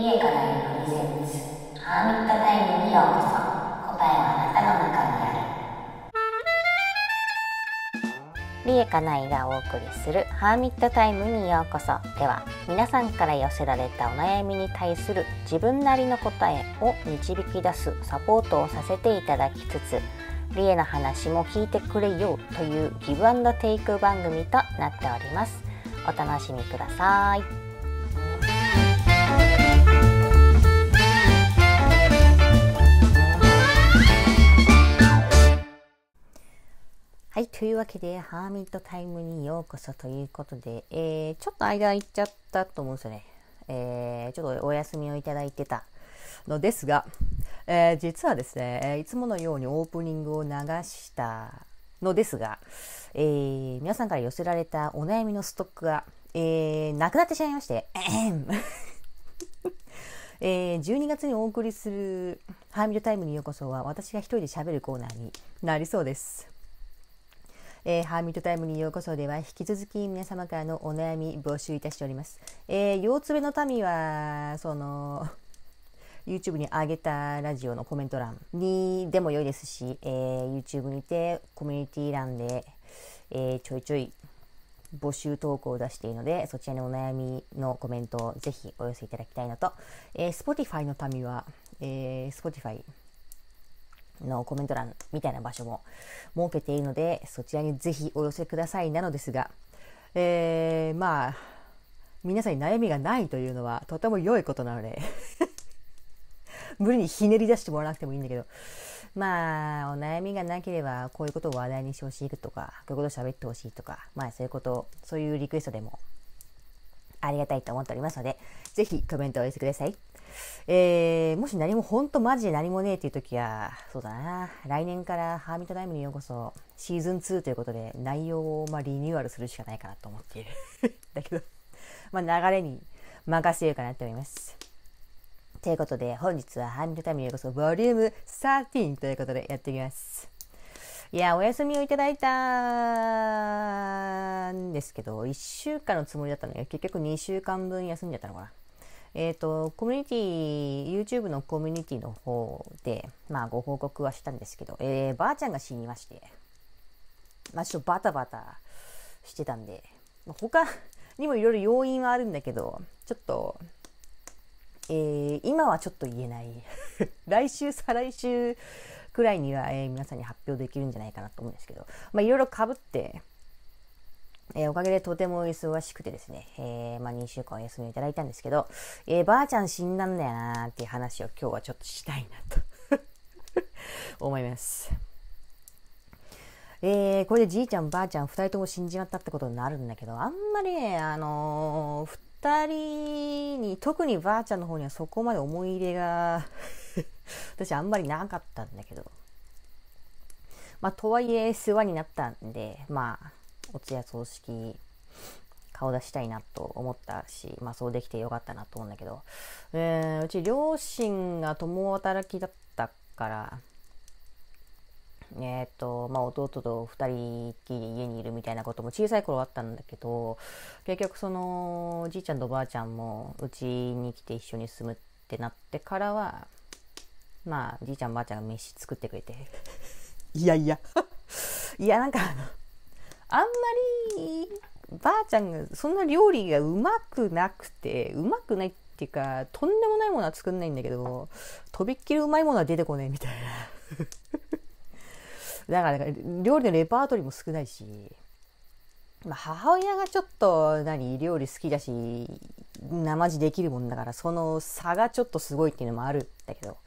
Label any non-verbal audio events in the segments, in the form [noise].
リエかラへのプゼンツハーミットタイムにようこそ答えはあなたの中にあるリエカナイがお送りするハーミットタイムにようこそでは皆さんから寄せられたお悩みに対する自分なりの答えを導き出すサポートをさせていただきつつリエの話も聞いてくれよというギブアンドテイク番組となっておりますお楽しみくださいはい、というわけで、ハーミットタイムにようこそということで、えー、ちょっと間行っちゃったと思うんですよね。えー、ちょっとお休みをいただいてたのですが、えー、実はですね、いつものようにオープニングを流したのですが、えー、皆さんから寄せられたお悩みのストックが、えー、なくなってしまいまして、えー、12月にお送りする「ハーミルタイムにようこそは」私が一人で喋るコーナーになりそうです。えー、ハーミットタイムにようこそでは引き続き皆様からのお悩み募集いたしております。えー、腰つの民はその [laughs] YouTube に上げたラジオのコメント欄にでも良いですし、えー、YouTube にてコミュニティ欄で、えー、ちょいちょい募集投稿を出しているのでそちらにお悩みのコメントをぜひお寄せいただきたいなと、えー、Spotify の民は、えー、Spotify のコメント欄みたいな場所も設けているので、そちらにぜひお寄せくださいなのですが、えー、まあ、皆さんに悩みがないというのはとても良いことなので [laughs] 無理にひねり出してもらわなくてもいいんだけど、まあ、お悩みがなければ、こういうことを話題にしてほしいとか、こういうことを喋ってほしいとか、まあ、そういうこと、そういうリクエストでもありがたいと思っておりますので、ぜひコメントをお寄せください。えー、もし何も、本当マジで何もねえっていう時は、そうだな、来年からハーミットタイムにようこそ、シーズン2ということで、内容を、まあ、リニューアルするしかないかなと思っている。[laughs] だけど、まあ、流れに任せようかなと思います。ということで、本日はハーミットタイムにようこそ、ボリューム13ということでやっていきます。いや、お休みをいただいたんですけど、1週間のつもりだったのど、結局2週間分休んじゃったのかな。えっ、ー、と、コミュニティ、YouTube のコミュニティの方で、まあ、ご報告はしたんですけど、えー、ばあちゃんが死にまして、まあ、ちょっとバタバタしてたんで、他にもいろいろ要因はあるんだけど、ちょっと、えー、今はちょっと言えない。[laughs] 来週、再来週くらいには、えー、皆さんに発表できるんじゃないかなと思うんですけど、まあ、いろいろかぶって、えー、おかげでとても忙しくてですね、えー、まあ、2週間お休みをいただいたんですけど、えー、ばあちゃん死んだんだよなーっていう話を今日はちょっとしたいなと [laughs] 思います。えー、これでじいちゃんばあちゃん2人とも死んじまったってことになるんだけど、あんまりね、あのー、2人に、特にばあちゃんの方にはそこまで思い入れが [laughs] 私あんまりなかったんだけど、まあ、とはいえ世話になったんで、まあ、お通夜葬式顔出したいなと思ったし、まあ、そうできてよかったなと思うんだけど、えー、うち両親が共働きだったからえっ、ー、とまあ、弟と2人きり家にいるみたいなことも小さい頃あったんだけど結局そのおじいちゃんとおばあちゃんもうちに来て一緒に住むってなってからはまあじいちゃんばあちゃんが飯作ってくれていやいやいやなんかあんまりばあちゃんがそんな料理がうまくなくてうまくないっていうかとんでもないものは作んないんだけどとびっきりうまいものは出てこないみたいな [laughs] だから料理のレパートリーも少ないし、まあ、母親がちょっと何料理好きだし生地できるもんだからその差がちょっとすごいっていうのもあるんだけど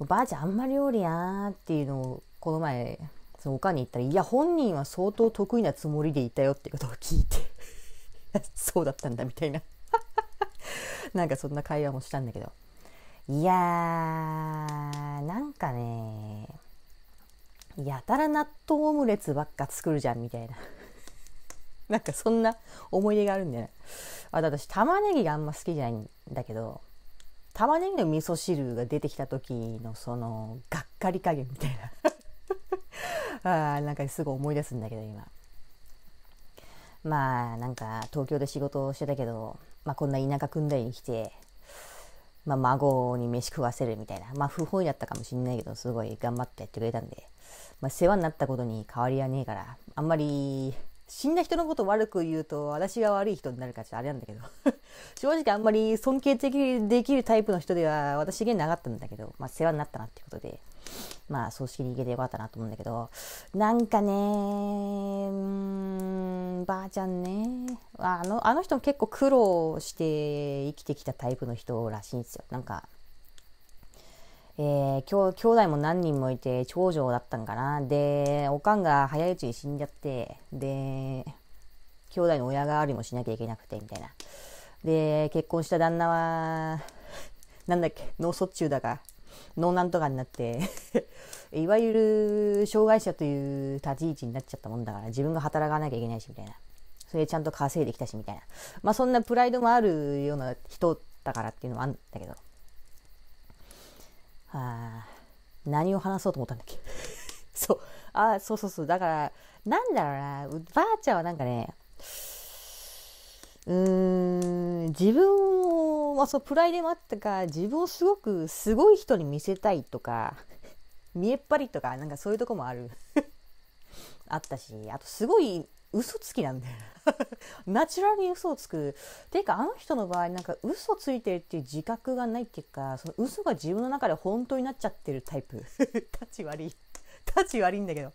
ばあちゃんあんまり料理やーっていうのをこの前そのおかんに言ったら「いや本人は相当得意なつもりでいたよ」ってことを聞いて [laughs] そうだったんだみたいな [laughs] なんかそんな会話もしたんだけどいやーなんかねやたら納豆オムレツばっか作るじゃんみたいな [laughs] なんかそんな思い出があるんだよねあと私玉ねぎがあんま好きじゃないんだけど玉ねぎの味噌汁が出てきた時のそのがっかり加減みたいなあなんかすぐ思い出すんだけど今まあなんか東京で仕事をしてたけど、まあ、こんな田舎組んだりに来て、まあ、孫に飯食わせるみたいなまあ不本意だったかもしんないけどすごい頑張ってやってくれたんで、まあ、世話になったことに変わりはねえからあんまり死んだ人のことを悪く言うと私が悪い人になるかちょっとあれなんだけど [laughs] 正直あんまり尊敬的にできるタイプの人では私げになかったんだけど、まあ、世話になったなっていうことでまあ葬式に行けてよかったなと思うんだけどなんかねうんばあちゃんねあのあの人も結構苦労して生きてきたタイプの人らしいんですよなんかえー、きょ兄弟も何人もいて、長女だったんかな。で、おかんが早いうちに死んじゃって、で、兄弟の親代わりもしなきゃいけなくて、みたいな。で、結婚した旦那は、[laughs] なんだっけ、脳卒中だか、脳なんとかになって [laughs] いわゆる障害者という立ち位置になっちゃったもんだから、自分が働かなきゃいけないし、みたいな。それちゃんと稼いできたし、みたいな。まあそんなプライドもあるような人だからっていうのもあるんだけど。あ何を話そうと思ったんだっけ [laughs] そうあそうそうそうだからなんだろうなばあちゃんはなんかねうーん自分を、まあ、そうプライドもあったか自分をすごくすごい人に見せたいとか見えっ張りとかなんかそういうとこもある [laughs] あったしあとすごい嘘つきなんだよ [laughs] ナチュラルに嘘をつくっていうかあの人の場合なんか嘘ついてるっていう自覚がないっていうかその嘘が自分の中で本当になっちゃってるタイプ [laughs] 立ち悪い [laughs] 立ち悪いんだけど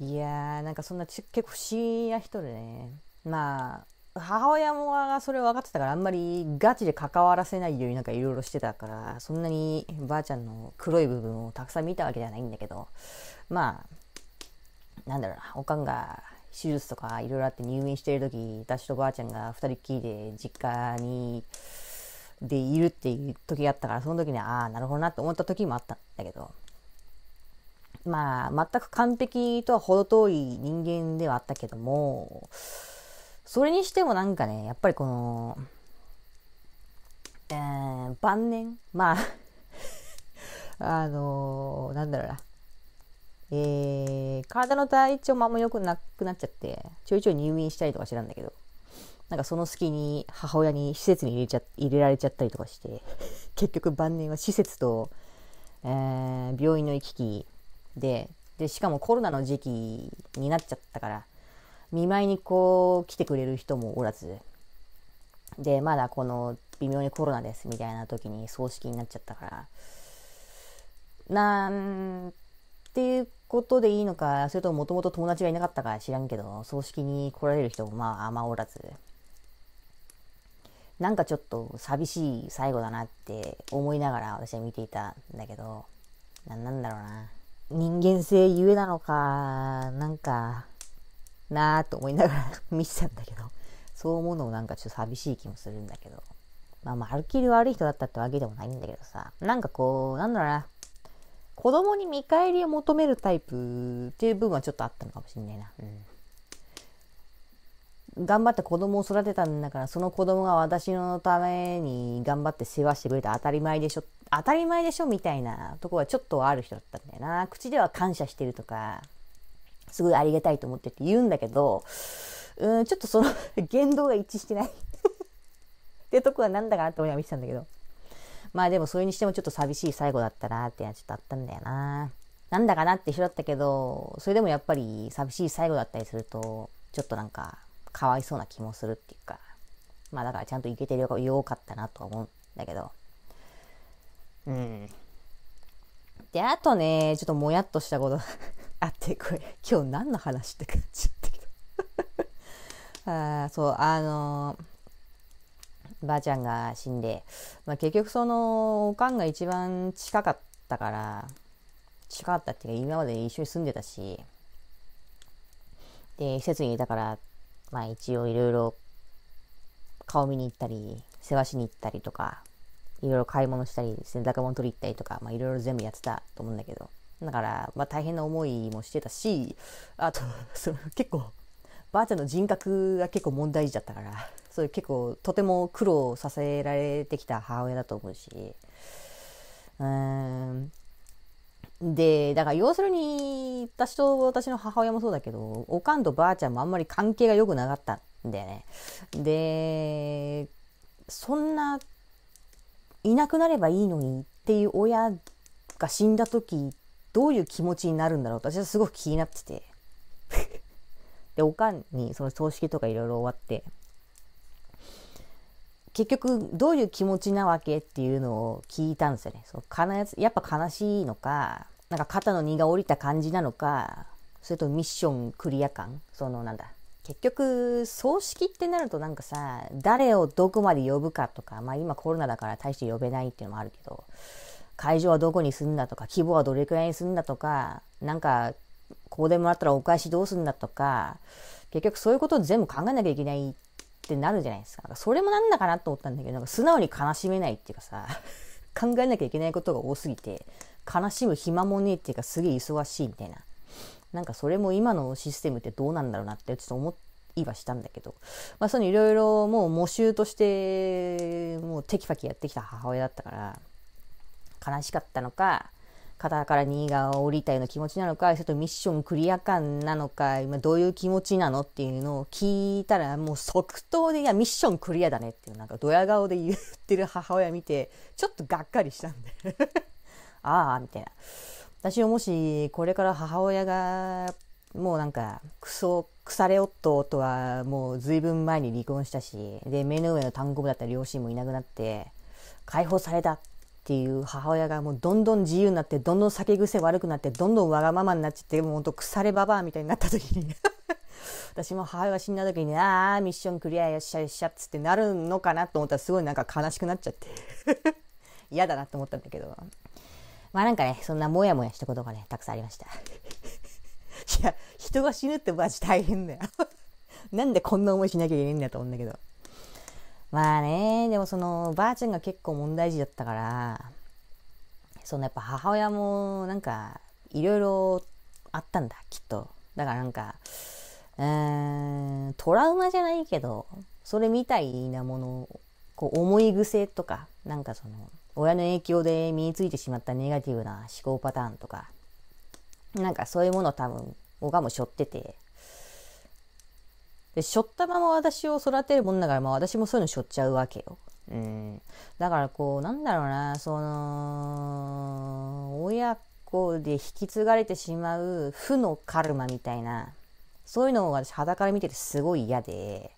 いやーなんかそんな結構不思議な人でねまあ母親もそれ分かってたからあんまりガチで関わらせないようになんかいろいろしてたからそんなにばあちゃんの黒い部分をたくさん見たわけじゃないんだけどまあなんだろうなおかんが手術とかいろいろあって入院してる時私とばあちゃんが2人きりで実家にでいるっていう時があったからその時にああなるほどなって思った時もあったんだけどまあ全く完璧とは程遠い人間ではあったけどもそれにしてもなんかねやっぱりこの、えー、晩年まあ [laughs] あのー、なんだろうなえー、体の体調もあんま良くなくなっちゃって、ちょいちょい入院したりとかしてたんだけど、なんかその隙に母親に施設に入れちゃ入れられちゃったりとかして、[laughs] 結局晩年は施設と、えー、病院の行き来で、で、しかもコロナの時期になっちゃったから、見舞いにこう来てくれる人もおらず、で、まだこの微妙にコロナですみたいな時に葬式になっちゃったから、なんていうことでいいのか、それとももともと友達がいなかったか知らんけど、葬式に来られる人もまああまおらず、なんかちょっと寂しい最後だなって思いながら私は見ていたんだけど、なんなんだろうな。人間性ゆえなのか、なんか、なーと思いながら [laughs] 見てたんだけど、そう思うのもなんかちょっと寂しい気もするんだけど。まあまあ、はっきり悪い人だったってわけでもないんだけどさ、なんかこう、なんだろうな。子供に見返りを求めるタイプっていう部分はちょっとあったのかもしれないな。うん、頑張って子供を育てたんだから、その子供が私のために頑張って世話してくれた当たり前でしょ、当たり前でしょみたいなとこはちょっとある人だったんだよな。口では感謝してるとか、すごいありがたいと思ってって言うんだけど、うん、ちょっとその [laughs] 言動が一致してないってとこはなんだかなっていは見てたんだけど。まあでもそれにしてもちょっと寂しい最後だったなってのはちょっとあったんだよな。なんだかなって一緒だったけど、それでもやっぱり寂しい最後だったりすると、ちょっとなんか、かわいそうな気もするっていうか、まあだからちゃんといけてるよかったなとは思うんだけど。うん。で、あとね、ちょっともやっとしたこと [laughs] あって、これ、今日何の話って感じだったけど [laughs] ああ、そう、あのーばあちゃんが死んで、まあ、結局そのおかんが一番近かったから近かったっていうか今まで一緒に住んでたしで施設にいたからまあ一応いろいろ顔見に行ったり世話しに行ったりとかいろいろ買い物したり洗濯物取り行ったりとかまあいろいろ全部やってたと思うんだけどだから、まあ、大変な思いもしてたしあと [laughs] その結構ばあちゃんの人格が結構問題児だったからそれ結構とても苦労させられてきた母親だと思うしうんでだから要するに私と私の母親もそうだけどおかんとばあちゃんもあんまり関係が良くなかったんだよねでそんないなくなればいいのにっていう親が死んだ時どういう気持ちになるんだろう私はすごく気になってて [laughs] でおかんにその葬式とかいろいろ終わって結局どういう気持ちなわけっていうのを聞いたんですよね。そう悲やっぱ悲しいのか、なんか肩の荷が下りた感じなのか、それとミッションクリア感そのなんだ。結局、葬式ってなるとなんかさ、誰をどこまで呼ぶかとか、まあ今コロナだから大して呼べないっていうのもあるけど、会場はどこにすんだとか、規模はどれくらいにすんだとか、なんか、ここでもらったらお返しどうすんだとか、結局そういうことを全部考えなきゃいけないってなるじゃないですか。それもなんだかなと思ったんだけど、なんか素直に悲しめないっていうかさ、[laughs] 考えなきゃいけないことが多すぎて、悲しむ暇もねえっていうかすげえ忙しいみたいな。なんかそれも今のシステムってどうなんだろうなってちょっと思いはしたんだけど、まあそのいろいろもう募集として、もうテキパキやってきた母親だったから、悲しかったのか、肩から荷が降りたような気持ちなのかちょっとミッションクリア感なのか今どういう気持ちなのっていうのを聞いたらもう即答で「いやミッションクリアだね」っていうなんかドヤ顔で言ってる母親見てちょっとがっかりしたんで [laughs] ああみたいな私ももしこれから母親がもうなんかクソ腐れ夫とはもう随分前に離婚したしで目の上の単語部だった両親もいなくなって解放されたっていう母親がもうどんどん自由になってどんどん酒癖悪くなってどんどんわがままになっちゃってもうほんと腐れババアみたいになった時に [laughs] 私も母親が死んだ時に「ああミッションクリアよっしゃよっしゃ」っつってなるのかなと思ったらすごいなんか悲しくなっちゃって [laughs] 嫌だなと思ったんだけどまあなんかねそんなモヤモヤしたことがねたくさんありました [laughs] いや人が死ぬってマジ大変だよなんでこんな思いしなきゃいけないんだと思うんだけどまあね、でもその、ばあちゃんが結構問題児だったから、そのやっぱ母親もなんか、いろいろあったんだ、きっと。だからなんか、うーん、トラウマじゃないけど、それみたいなもの、こう、思い癖とか、なんかその、親の影響で身についてしまったネガティブな思考パターンとか、なんかそういうものを多分、僕はもう背負ってて、で、しょったまま私を育てるもんだから、まあ私もそういうのしょっちゃうわけよ。うん。だからこう、なんだろうな、その、親子で引き継がれてしまう負のカルマみたいな、そういうのを私、裸から見ててすごい嫌で、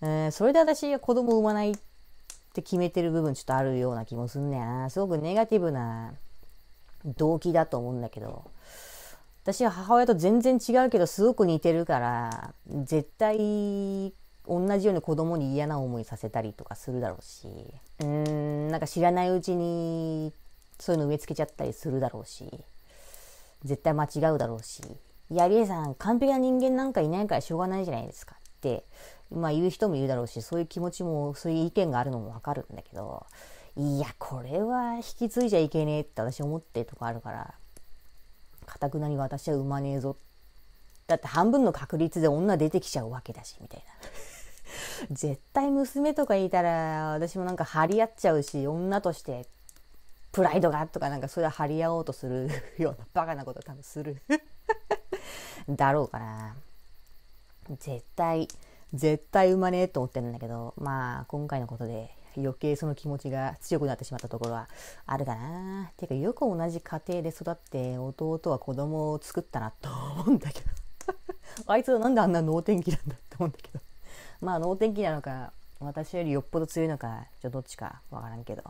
えー、それで私が子供を産まないって決めてる部分ちょっとあるような気もすんねやな。すごくネガティブな動機だと思うんだけど、私は母親と全然違うけどすごく似てるから絶対同じように子供に嫌な思いさせたりとかするだろうしうーんなんか知らないうちにそういうの植え付けちゃったりするだろうし絶対間違うだろうし「いやりえさん完璧な人間なんかいないからしょうがないじゃないですか」ってまあ言う人もいるだろうしそういう気持ちもそういう意見があるのもわかるんだけどいやこれは引き継いじゃいけねえって私思ってとかあるからかたくなに私は産まねえぞだって半分の確率で女出てきちゃうわけだしみたいな [laughs] 絶対娘とかいたら私もなんか張り合っちゃうし女としてプライドがとかなんかそれは張り合おうとするようなバカなこと多分する [laughs] だろうかな絶対絶対生まねえと思ってるんだけどまあ今回のことで余計その気持ちが強くなってしまったところはあるかな。ていうかよく同じ家庭で育って弟は子供を作ったなと思うんだけど [laughs] あいつはなんであんな能天気なんだって思うんだけどまあ能天気なのか私よりよっぽど強いのかちょっとどっちかわからんけど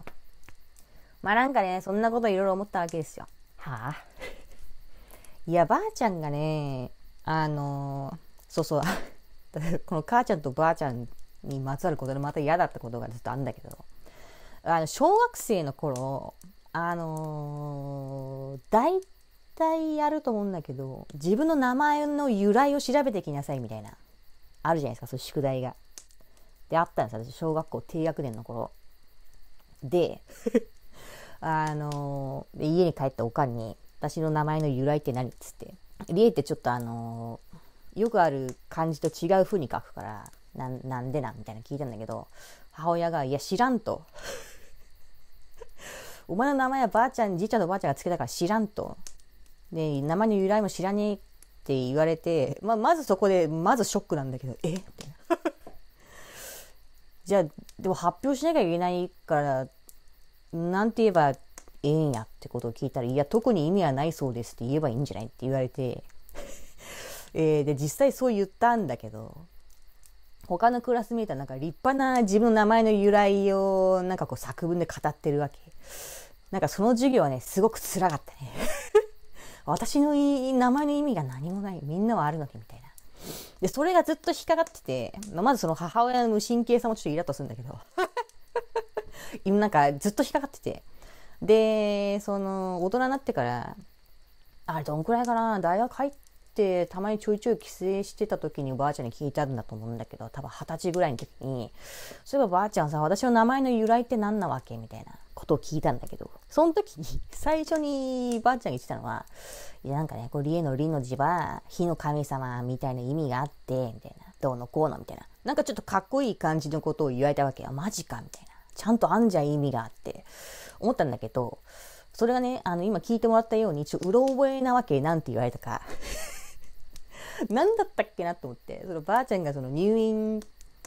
まあなんかねそんなこといろいろ思ったわけですよ。はあいやばあちゃんがねあのー、そうそう [laughs] この母ちゃんとばあちゃんにまつわることでまた嫌だったことがずっとあんだけどあの小学生の頃あのー、大体やると思うんだけど自分の名前の由来を調べてきなさいみたいなあるじゃないですかそういう宿題が。であったんです私小学校低学年の頃。で [laughs] あのー、家に帰ったおかんに「私の名前の由来って何?」っつって「理恵ってちょっとあのー、よくある漢字と違う風に書くからななんでなみたいな聞いてんだけど、母親が、いや、知らんと。[laughs] お前の名前はばあちゃん、じいちゃんとばあちゃんがつけたから知らんと。で、名前の由来も知らねえって言われて、まあ、まずそこで、まずショックなんだけど、えった [laughs] じゃあ、でも発表しなきゃいけないから、なんて言えばええんやってことを聞いたら、いや、特に意味はないそうですって言えばいいんじゃないって言われて、[laughs] えで、実際そう言ったんだけど、他のクラスメイトはなんか立派な自分の名前の由来をなんかこう作文で語ってるわけ。なんかその授業はね、すごくつらかったね。[laughs] 私の名前の意味が何もない。みんなはあるのにみたいな。で、それがずっと引っかかってて、まずその母親の無神経さもちょっとイラッとするんだけど。[laughs] 今なんかずっと引っかかってて。で、その大人になってから、あれどんくらいかな大学入っってたまにちょいちょい帰省してた時におばあちゃんに聞いたんだと思うんだけど多分二十歳ぐらいの時にそういえばばあちゃんさ私の名前の由来って何なわけみたいなことを聞いたんだけどその時に最初にばあちゃんが言ってたのはいやなんかねこれ「りえのり」の字は火の神様みたいな意味があってみたいなどうのこうのみたいななんかちょっとかっこいい感じのことを言われたわけよマジかみたいなちゃんとあんじゃ意味があって思ったんだけどそれがねあの今聞いてもらったようにちょうろ覚えなわけなんて言われたか何だったっけなと思ってそのばあちゃんがその入院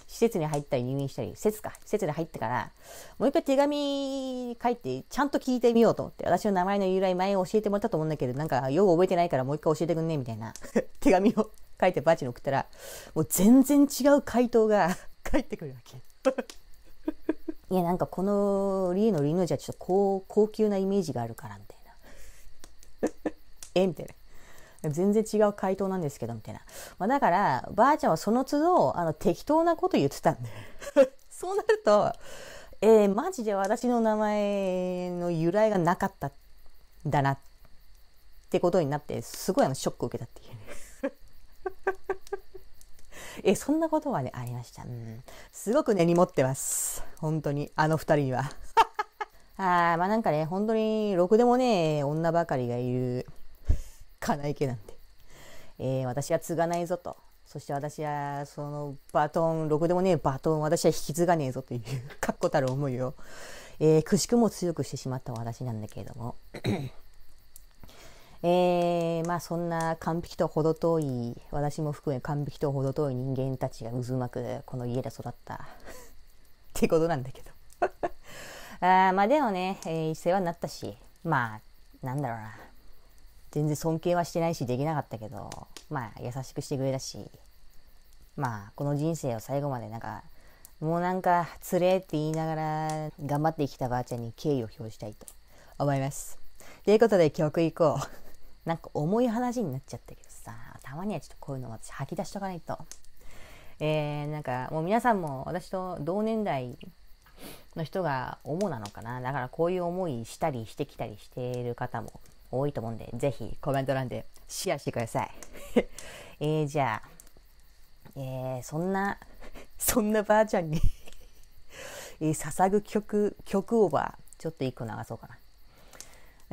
施設に入ったり入院したり施設か施設に入ってからもう一回手紙書いてちゃんと聞いてみようと思って私の名前の由来前教えてもらったと思うんだけどなんかよう覚えてないからもう一回教えてくんねみたいな [laughs] 手紙を書いてばあちゃんに送ったらもう全然違う回答が [laughs] 返ってくるわけ。[laughs] いやなんかこのリーのリーのじゃちょっと高高級なイメージがあるからみたいな。えみたいな。全然違う回答なんですけど、みたいな。まあ、だから、ばあちゃんはその都度、あの、適当なこと言ってたんで。[laughs] そうなると、えー、マジで私の名前の由来がなかっただな、ってことになって、すごいあの、ショック受けたっていう、[laughs] え、そんなことはね、ありました。うん。すごく根に持ってます。本当に、あの二人には。[laughs] ああ、まあなんかね、本当に、ろくでもね、女ばかりがいる金井家なんて、えー、私は継がないぞとそして私はそのバトンろくでもねえバトン私は引き継がねえぞという [laughs] 確固たる思いを、えー、くしくも強くしてしまった私なんだけれどもえー、まあそんな完璧と程遠い私も含め完璧と程遠い人間たちが渦巻くこの家で育った [laughs] ってことなんだけど [laughs] あまあでもね、えー、世話になったしまあなんだろうな全然尊敬はしてないしできなかったけどまあ優しくしてくれたしまあこの人生を最後までなんかもうなんかつれって言いながら頑張ってきたばあちゃんに敬意を表したいと思います。ということで曲いこう。[laughs] なんか重い話になっちゃったけどさたまにはちょっとこういうのを私吐き出しとかないと。えー、なんかもう皆さんも私と同年代の人が主なのかなだからこういう思いしたりしてきたりしている方も多いと思うんで、ぜひコメント欄でシェアしてください。[laughs] えー、じゃあ、えー、そんな、[laughs] そんなばあちゃんに [laughs] えー、捧ぐ曲、曲オーバー、ちょっと一個流そうかな。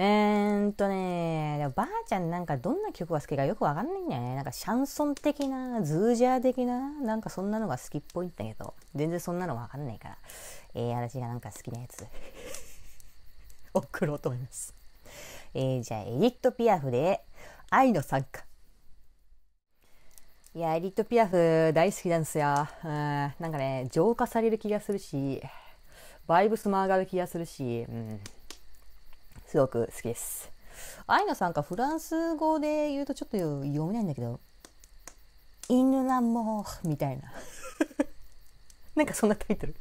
えーんとね、でもばあちゃんなんかどんな曲が好きかよくわかんないんだよね。なんかシャンソン的な、ズージャー的な、なんかそんなのが好きっぽいんだけど、全然そんなのわかんないから、えー、私がなんか好きなやつ送ろうと思います。えー、じゃあ、エディット・ピアフで、愛の参加。いや、エディット・ピアフ大好きなんですよ。うん、なんかね、浄化される気がするし、バイブスも上がる気がするし、うん、すごく好きです。愛の参加、フランス語で言うとちょっと読めないんだけど、犬なもみたいな。[laughs] なんかそんなタイトル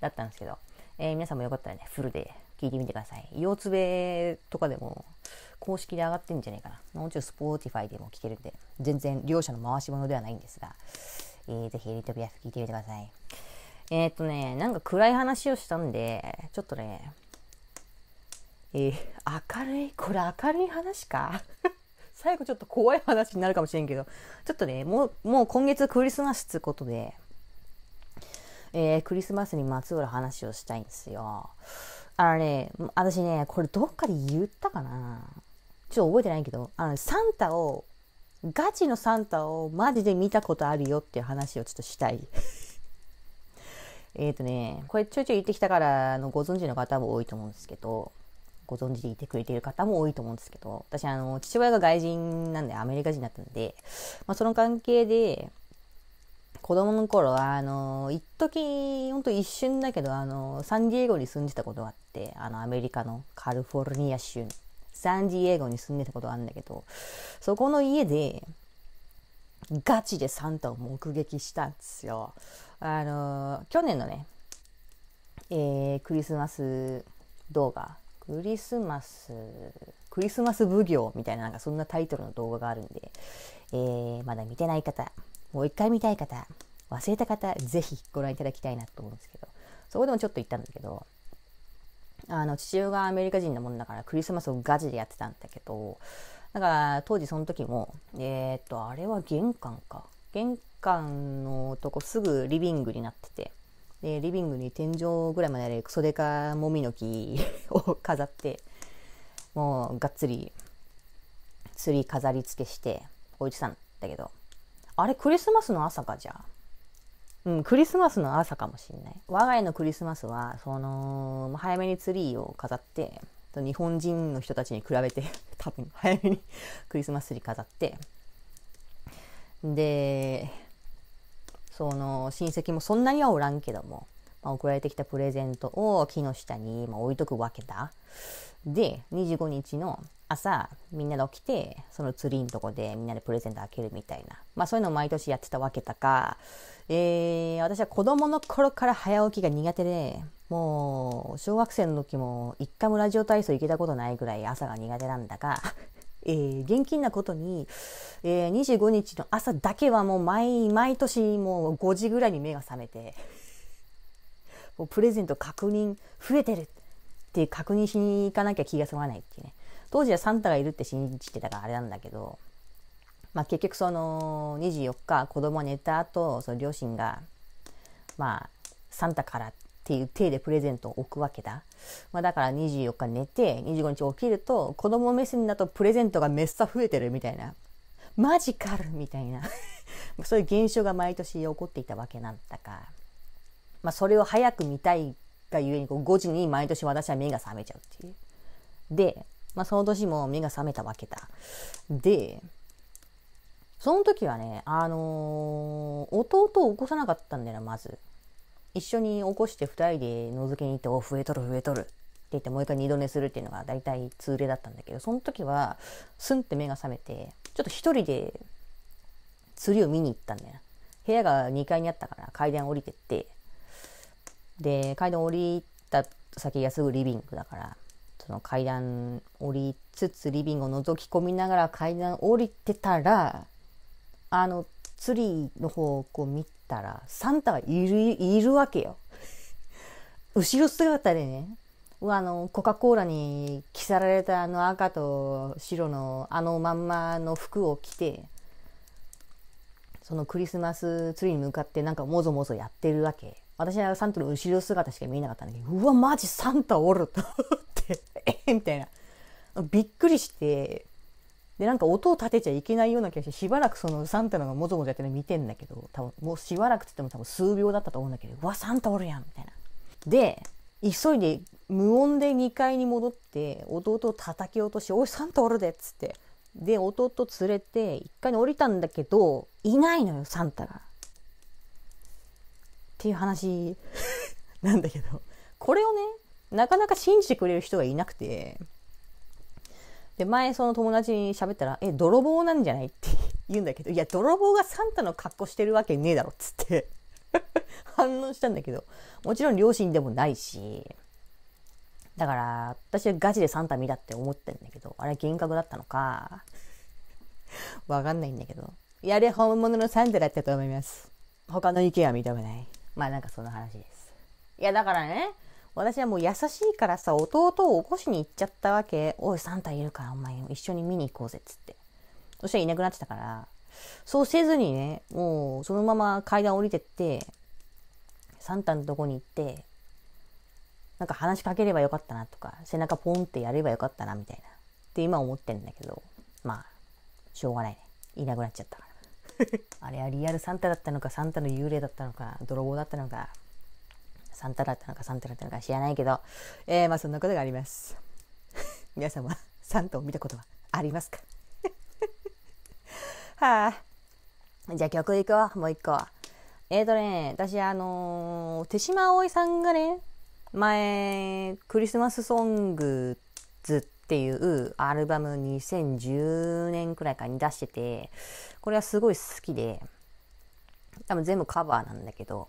だったんですけど、えー、皆さんもよかったらね、フルで聞いてみてください。腰つべとかでも公式で上がってるんじゃないかな。もちろんスポーティファイでも聞けるんで、全然両者の回し物ではないんですが、えー、ぜひエリートビアス聞いてみてください。えー、っとね、なんか暗い話をしたんで、ちょっとね、えー、明るい、これ明るい話か [laughs] 最後ちょっと怖い話になるかもしれんけど、ちょっとね、もう、もう今月クリスマスってことで、えー、クリスマスにまつわる話をしたいんですよ。あのね、私ね、これどっかで言ったかなちょっと覚えてないけど、あの、サンタを、ガチのサンタをマジで見たことあるよっていう話をちょっとしたい。[laughs] えっとね、これちょいちょい言ってきたから、あの、ご存知の方も多いと思うんですけど、ご存知でいてくれている方も多いと思うんですけど、私、あの、父親が外人なんで、アメリカ人だったんで、まあ、その関係で、子供の頃は、あの、一時ほんと一瞬だけど、あの、サンディエゴに住んでたことがあって、あの、アメリカのカリフォルニア州サンディエゴに住んでたことがあるんだけど、そこの家で、ガチでサンタを目撃したんですよ。あの、去年のね、えー、クリスマス動画、クリスマス、クリスマス奉行みたいな、なんかそんなタイトルの動画があるんで、えー、まだ見てない方、もう一回見たい方、忘れた方、ぜひご覧いただきたいなと思うんですけど、そこでもちょっと言ったんだけど、あの、父親がアメリカ人のもんだからクリスマスをガチでやってたんだけど、だから当時その時も、えー、っと、あれは玄関か。玄関のとこすぐリビングになってて、で、リビングに天井ぐらいまである袖かもみの木を飾って、もうがっつり、釣り飾り付けして置いてたんだけど、あれクリスマスの朝かじゃあ。うん、クリスマスの朝かもしんない。我が家のクリスマスは、その、早めにツリーを飾って、日本人の人たちに比べて、[laughs] 多分早めに [laughs] クリスマスツリー飾って、で、その、親戚もそんなにはおらんけども、まあ、送られてきたプレゼントを木の下に、ま置いとくわけだ。で、25日の朝みんなで起きてそのツリーのとこでみんなでプレゼント開けるみたいな、まあ、そういうのを毎年やってたわけだか、えー、私は子どもの頃から早起きが苦手でもう小学生の時も一回もラジオ体操行けたことないぐらい朝が苦手なんだがえー、現金なことに、えー、25日の朝だけはもう毎毎年もう5時ぐらいに目が覚めてもうプレゼント確認増えてるって確認しに行かなきゃ気が済まないっていうね当時はサンタがいるって信じてたからあれなんだけど、まあ、結局その24日子供寝た後その両親がまあサンタからっていう体でプレゼントを置くわけだ、まあ、だから24日寝て25日起きると子供目線だとプレゼントがめっさ増えてるみたいなマジかるみたいな [laughs] そういう現象が毎年起こっていたわけなんだか、まあ、それを早く見たいがゆえにこう5時に毎年私は目が覚めちゃうっていう。でまあ、その年も目が覚めたわけだ。で、その時はね、あのー、弟を起こさなかったんだよな、まず。一緒に起こして2人で覗きに行って、お、増えとる、増えとる。って言って、もう一回二度寝するっていうのが大体通例だったんだけど、その時は、スンって目が覚めて、ちょっと一人で釣りを見に行ったんだよな。部屋が2階にあったから階段降りてって、で、階段降りた先がすぐリビングだから、その階段降りつつリビングを覗き込みながら階段降りてたらあのツリーの方をこう見たらサンタがいるいるわけよ。[laughs] 後ろ姿でねあのコカ・コーラに着せられたあの赤と白のあのまんまの服を着てそのクリスマスツリーに向かってなんかもぞもぞやってるわけ私はサンタの後ろ姿しか見えなかったんだけどうわマジサンタおるとえみたいな。びっくりして、で、なんか音を立てちゃいけないような気がして、しばらくそのサンタのがもぞもぞやってるの見てんだけど、多分もうしばらくって言っても多分数秒だったと思うんだけど、うわ、サンタおるやんみたいな。で、急いで無音で2階に戻って、弟を叩き落とし、おい、サンタおるでっつって。で、弟連れて、1階に降りたんだけど、いないのよ、サンタが。っていう話なんだけど、これをね、なかなか信じてくれる人がいなくて、で、前その友達に喋ったら、え、泥棒なんじゃないって [laughs] 言うんだけど、いや、泥棒がサンタの格好してるわけねえだろっつって [laughs] 反応したんだけど、もちろん両親でもないし、だから、私はガチでサンタ見だって思ってんだけど、あれ幻覚だったのか、[laughs] わかんないんだけど。いや、れ本物のサンタだったと思います。他の意見は認めない。まあなんかその話です。いや、だからね、私はもう優しいからさ、弟を起こしに行っちゃったわけ。おい、サンタいるから、お前一緒に見に行こうぜ、つって。そしたらいなくなってたから、そうせずにね、もうそのまま階段降りてって、サンタのとこに行って、なんか話しかければよかったなとか、背中ポンってやればよかったなみたいな。って今思ってるんだけど、まあ、しょうがないね。いなくなっちゃったから。[laughs] あれはリアルサンタだったのか、サンタの幽霊だったのか、泥棒だったのか、サンタだったのかサンタだったのか知らないけど、えー、まあそんなことがあります。[laughs] 皆様、サンタを見たことはありますか [laughs] はあ。じゃあ曲いくわもう一個。えーとね、私あのー、手島葵さんがね、前、クリスマスソングズっていうアルバム2010年くらいかに出してて、これはすごい好きで、多分全部カバーなんだけど、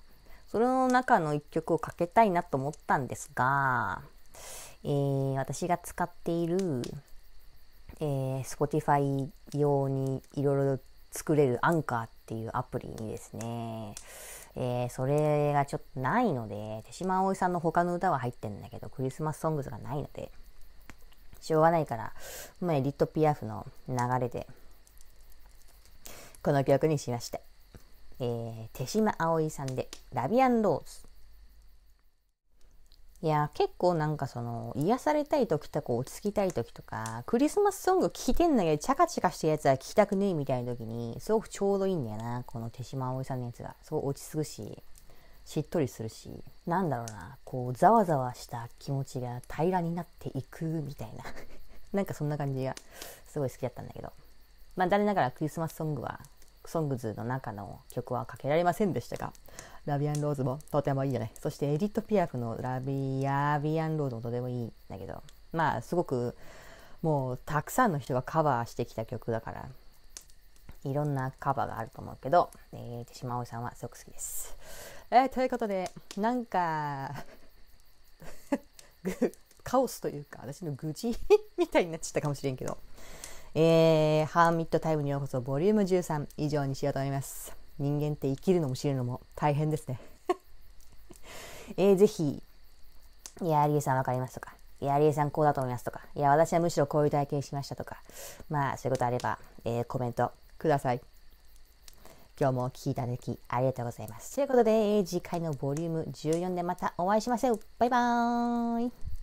その中の一曲をかけたいなと思ったんですが、えー、私が使っている、えー、Spotify 用にいろいろ作れるアンカーっていうアプリにですね、えー、それがちょっとないので、手島葵さんの他の歌は入ってんだけど、クリスマスソングスがないので、しょうがないから、まあ、リットピアフの流れで、この曲にしました。えー、手島葵さんでラビアンローズ。いや結構なんかその癒されたい時とか落ち着きたい時とかクリスマスソング聴いてんだけどチャカチャカしてるやつは聴きたくねえみたいな時にすごくちょうどいいんだよなこの手島葵さんのやつがすごい落ち着くししっとりするしなんだろうなこうざわざわした気持ちが平らになっていくみたいな [laughs] なんかそんな感じがすごい好きだったんだけどまあ誰ながらクリスマスソングはソングズの中の曲はかけられませんでしたが、ラビアンローズもとてもいいよね。そしてエディット・ピアフのラビアビアンローズもとてもいいんだけど、まあすごくもうたくさんの人がカバーしてきた曲だから、いろんなカバーがあると思うけど、えー、手島葵さんはすごく好きです。えー、ということで、なんか [laughs] カオスというか、私の愚痴 [laughs] みたいになっちゃったかもしれんけど。えー、ハーミットタイムにようこそボリューム13以上にしようと思います人間って生きるのも死るのも大変ですね [laughs] えー、ぜひいやリエさん分かりますとかいやリエさんこうだと思いますとかいや私はむしろこういう体験しましたとかまあそういうことあれば、えー、コメントください今日もお聴きいただきありがとうございます。ということで、次回のボリューム14でまたお会いしましょう。バイバーイ。